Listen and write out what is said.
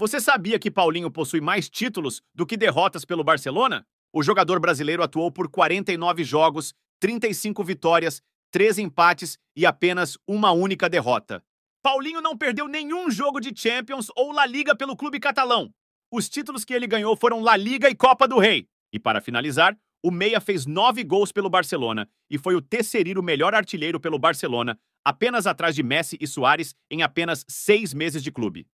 Você sabia que Paulinho possui mais títulos do que derrotas pelo Barcelona? O jogador brasileiro atuou por 49 jogos, 35 vitórias, 3 empates e apenas uma única derrota. Paulinho não perdeu nenhum jogo de Champions ou La Liga pelo clube catalão. Os títulos que ele ganhou foram La Liga e Copa do Rei. E para finalizar, o Meia fez nove gols pelo Barcelona e foi o terceiro melhor artilheiro pelo Barcelona, apenas atrás de Messi e Soares em apenas seis meses de clube.